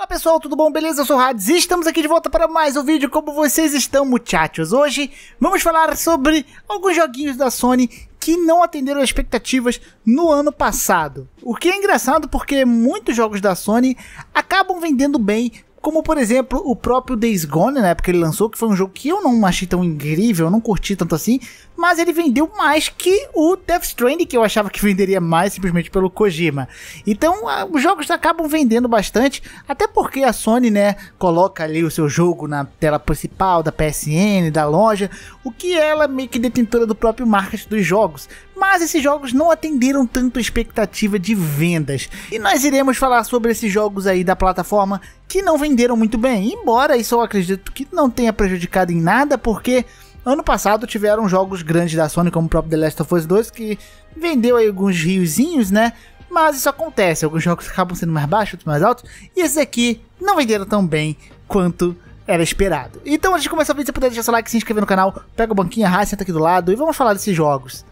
Olá pessoal, tudo bom? Beleza? Eu sou o Hades e estamos aqui de volta para mais um vídeo como vocês estão, muchachos. Hoje vamos falar sobre alguns joguinhos da Sony que não atenderam as expectativas no ano passado. O que é engraçado porque muitos jogos da Sony acabam vendendo bem como, por exemplo, o próprio Days Gone, na né, época ele lançou, que foi um jogo que eu não achei tão incrível, eu não curti tanto assim, mas ele vendeu mais que o Death Stranding, que eu achava que venderia mais simplesmente pelo Kojima. Então, os jogos acabam vendendo bastante, até porque a Sony, né, coloca ali o seu jogo na tela principal da PSN, da loja, o que ela é meio que detentora do próprio marketing dos jogos. Mas esses jogos não atenderam tanto a expectativa de vendas. E nós iremos falar sobre esses jogos aí da plataforma que não vendem venderam muito bem. Embora isso eu acredito que não tenha prejudicado em nada, porque ano passado tiveram jogos grandes da Sony, como o próprio The Last of Us 2, que vendeu aí alguns riozinhos, né? Mas isso acontece, alguns jogos acabam sendo mais baixos, outros mais altos, e esses aqui não venderam tão bem quanto era esperado. Então, antes de começar o vídeo, você puder deixar seu like, se inscrever no canal, pega o banquinho, arrasta, senta aqui do lado e vamos falar desses jogos.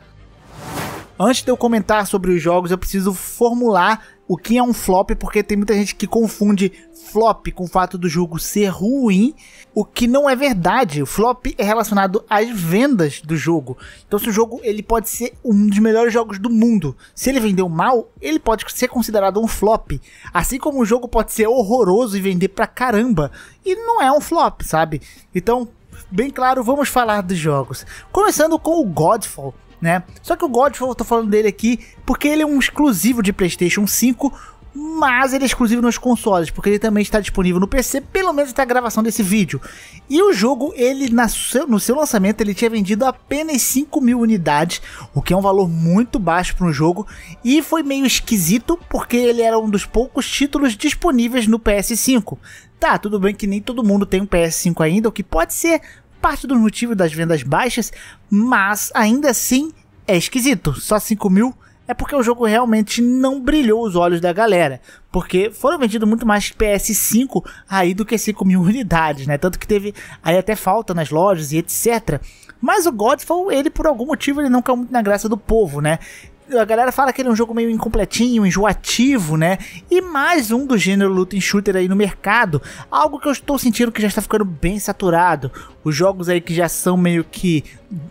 Antes de eu comentar sobre os jogos, eu preciso formular o que é um flop, porque tem muita gente que confunde flop com o fato do jogo ser ruim, o que não é verdade. O flop é relacionado às vendas do jogo. Então, se o jogo ele pode ser um dos melhores jogos do mundo, se ele vendeu mal, ele pode ser considerado um flop. Assim como o jogo pode ser horroroso e vender pra caramba, e não é um flop, sabe? Então, bem claro, vamos falar dos jogos. Começando com o Godfall né? Só que o Godfall, eu tô falando dele aqui porque ele é um exclusivo de PlayStation 5, mas ele é exclusivo nos consoles, porque ele também está disponível no PC, pelo menos até a gravação desse vídeo. E o jogo, ele na seu, no seu lançamento, ele tinha vendido apenas 5 mil unidades, o que é um valor muito baixo para um jogo, e foi meio esquisito, porque ele era um dos poucos títulos disponíveis no PS5. Tá, tudo bem que nem todo mundo tem um PS5 ainda, o que pode ser parte do motivo das vendas baixas, mas ainda assim é esquisito. Só 5 mil é porque o jogo realmente não brilhou os olhos da galera. Porque foram vendidos muito mais PS5 aí do que 5 mil unidades, né? Tanto que teve aí até falta nas lojas e etc. Mas o Godfall, ele por algum motivo, ele não caiu muito na graça do povo, né? a galera fala que ele é um jogo meio incompletinho, enjoativo, né? E mais um do gênero luta shooter aí no mercado, algo que eu estou sentindo que já está ficando bem saturado. Os jogos aí que já são meio que,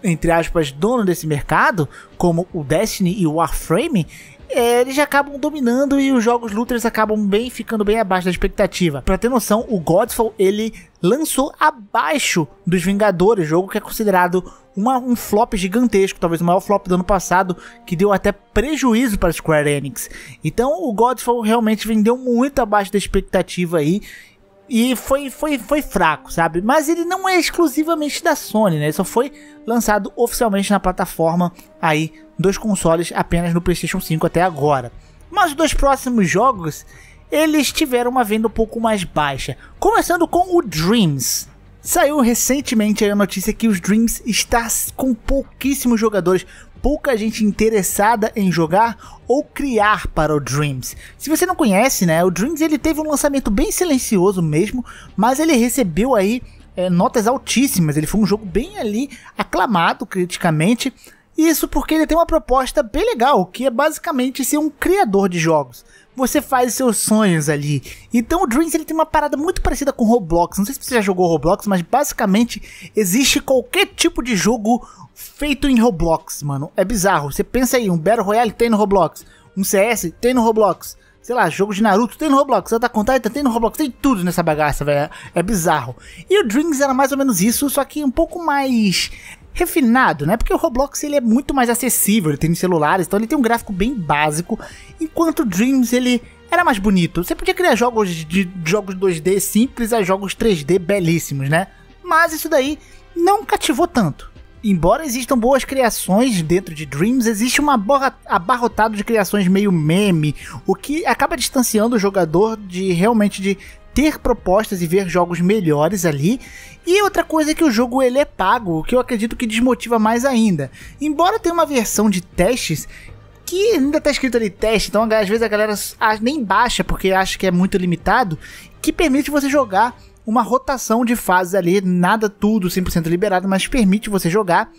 entre aspas, dono desse mercado, como o Destiny e o Warframe, é, eles acabam dominando e os jogos looters acabam bem ficando bem abaixo da expectativa. Para ter noção, o Godfall ele lançou abaixo dos Vingadores, jogo que é considerado uma, um flop gigantesco, talvez o maior flop do ano passado, que deu até prejuízo para Square Enix. Então o Godfall realmente vendeu muito abaixo da expectativa aí. E foi, foi, foi fraco, sabe? Mas ele não é exclusivamente da Sony, né? Ele só foi lançado oficialmente na plataforma aí dois consoles apenas no PlayStation 5 até agora. Mas os dois próximos jogos, eles tiveram uma venda um pouco mais baixa. Começando com o Dreams. Saiu recentemente a notícia que os Dreams está com pouquíssimos jogadores, pouca gente interessada em jogar ou criar para o Dreams. Se você não conhece, né, o Dreams ele teve um lançamento bem silencioso mesmo, mas ele recebeu aí é, notas altíssimas. Ele foi um jogo bem ali aclamado criticamente, isso porque ele tem uma proposta bem legal, que é basicamente ser um criador de jogos. Você faz seus sonhos ali. Então o Dreams ele tem uma parada muito parecida com Roblox. Não sei se você já jogou Roblox, mas basicamente existe qualquer tipo de jogo feito em Roblox, mano. É bizarro. Você pensa aí, um Battle Royale tem no Roblox, um CS tem no Roblox, sei lá, jogo de Naruto tem no Roblox, Santa Contaita tem no Roblox, tem tudo nessa bagaça, velho. É bizarro. E o Dreams era mais ou menos isso, só que um pouco mais refinado, né? Porque o Roblox ele é muito mais acessível, ele tem celulares, então ele tem um gráfico bem básico, enquanto o Dreams ele era mais bonito. Você podia criar jogos de jogos 2D simples a jogos 3D belíssimos, né? Mas isso daí não cativou tanto. Embora existam boas criações dentro de Dreams, existe um abarrotado de criações meio meme, o que acaba distanciando o jogador de realmente de ter propostas e ver jogos melhores ali. E outra coisa é que o jogo ele é pago, o que eu acredito que desmotiva mais ainda. Embora tenha uma versão de testes que ainda tá escrito ali teste, então às vezes a galera nem baixa porque acha que é muito limitado, que permite você jogar uma rotação de fases ali, nada tudo 100% liberado, mas permite você jogar.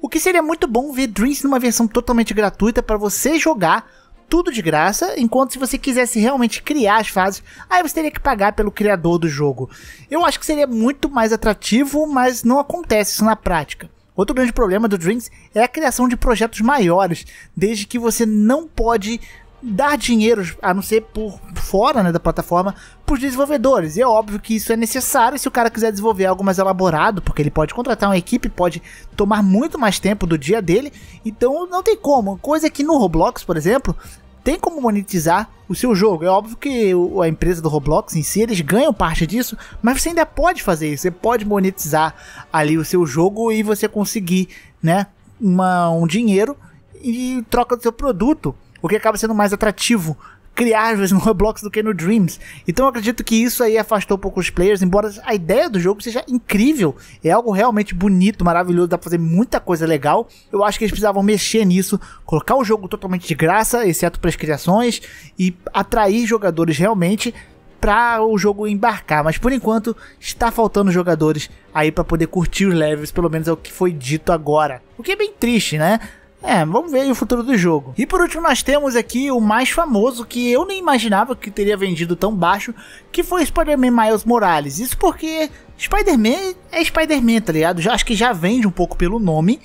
O que seria muito bom ver Dreams numa versão totalmente gratuita para você jogar tudo de graça, enquanto se você quisesse realmente criar as fases, aí você teria que pagar pelo criador do jogo. Eu acho que seria muito mais atrativo, mas não acontece isso na prática. Outro grande problema do Dreams é a criação de projetos maiores, desde que você não pode dar dinheiro, a não ser por fora né, da plataforma, para os desenvolvedores. E é óbvio que isso é necessário se o cara quiser desenvolver algo mais elaborado, porque ele pode contratar uma equipe, pode tomar muito mais tempo do dia dele. Então não tem como. Coisa que no Roblox, por exemplo, tem como monetizar o seu jogo. É óbvio que a empresa do Roblox em si, eles ganham parte disso, mas você ainda pode fazer isso. Você pode monetizar ali o seu jogo e você conseguir, né, uma, um dinheiro e troca do seu produto o que acaba sendo mais atrativo criar às vezes no Roblox do que no Dreams. Então eu acredito que isso aí afastou um pouco os players, embora a ideia do jogo seja incrível, é algo realmente bonito, maravilhoso, dá pra fazer muita coisa legal. Eu acho que eles precisavam mexer nisso, colocar o jogo totalmente de graça, exceto para as criações, e atrair jogadores realmente para o jogo embarcar, mas por enquanto está faltando jogadores aí para poder curtir os levels, pelo menos é o que foi dito agora. O que é bem triste, né? É, vamos ver o futuro do jogo. E por último, nós temos aqui o mais famoso que eu nem imaginava que teria vendido tão baixo, que foi Spider-Man Miles Morales. Isso porque Spider-Man é Spider-Man, tá ligado? Já, acho que já vende um pouco pelo nome.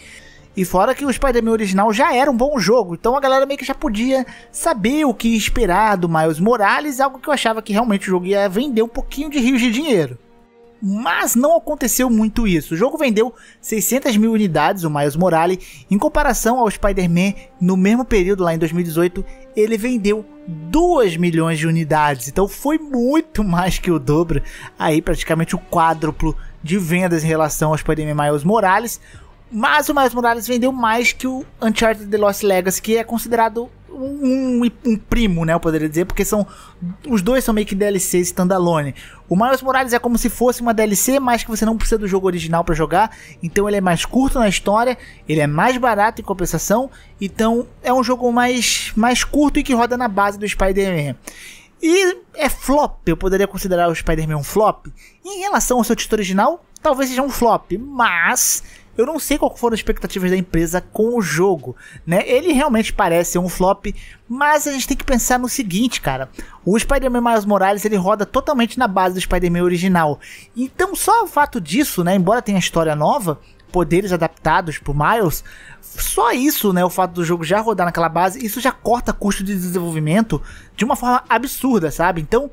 E fora que o Spider-Man original já era um bom jogo, então a galera meio que já podia saber o que esperar do Miles Morales, algo que eu achava que realmente o jogo ia vender um pouquinho de rios de dinheiro mas não aconteceu muito isso. O jogo vendeu 600 mil unidades, o Miles Morales, em comparação ao Spider-Man no mesmo período lá em 2018, ele vendeu 2 milhões de unidades, então foi muito mais que o dobro, aí praticamente o quádruplo de vendas em relação ao Spider-Man Miles Morales, mas o Miles Morales vendeu mais que o Uncharted The Lost Legacy, que é considerado um, um, primo, né? Eu poderia dizer, porque são. Os dois são meio que DLC standalone. O Miles Morales é como se fosse uma DLC, mas que você não precisa do jogo original para jogar. Então ele é mais curto na história, ele é mais barato em compensação. Então é um jogo mais, mais curto e que roda na base do Spider-Man. E é flop, eu poderia considerar o Spider-Man um flop. em relação ao seu título original, talvez seja um flop, mas eu não sei qual foram as expectativas da empresa com o jogo, né? Ele realmente parece um flop, mas a gente tem que pensar no seguinte, cara. O Spider-Man Miles Morales, ele roda totalmente na base do Spider-Man original. Então, só o fato disso, né, embora tenha história nova, poderes adaptados pro Miles, só isso, né, o fato do jogo já rodar naquela base, isso já corta custo de desenvolvimento de uma forma absurda, sabe? Então,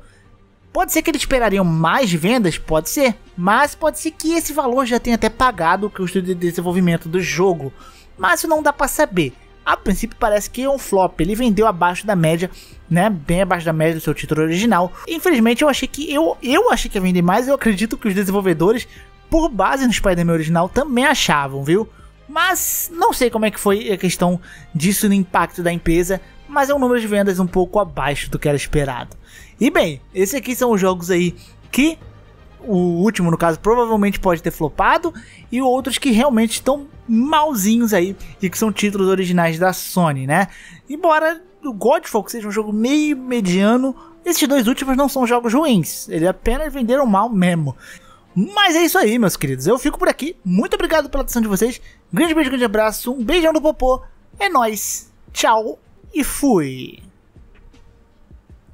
Pode ser que eles esperariam mais vendas, pode ser, mas pode ser que esse valor já tenha até pagado o custo de desenvolvimento do jogo. Mas isso não dá para saber. A princípio parece que é um flop, ele vendeu abaixo da média, né, bem abaixo da média do seu título original. Infelizmente eu achei que eu eu achei que ia vender mais, eu acredito que os desenvolvedores por base no Spider-Man original também achavam, viu? Mas não sei como é que foi a questão disso no impacto da empresa, mas é um número de vendas um pouco abaixo do que era esperado. E bem, esses aqui são os jogos aí que o último, no caso, provavelmente pode ter flopado, e outros que realmente estão malzinhos aí e que são títulos originais da Sony, né? Embora o Godfall seja um jogo meio mediano, esses dois últimos não são jogos ruins, eles apenas venderam mal mesmo. Mas é isso aí, meus queridos. Eu fico por aqui. Muito obrigado pela atenção de vocês. Grande beijo, grande abraço. Um beijão do popô. É nóis. Tchau e fui!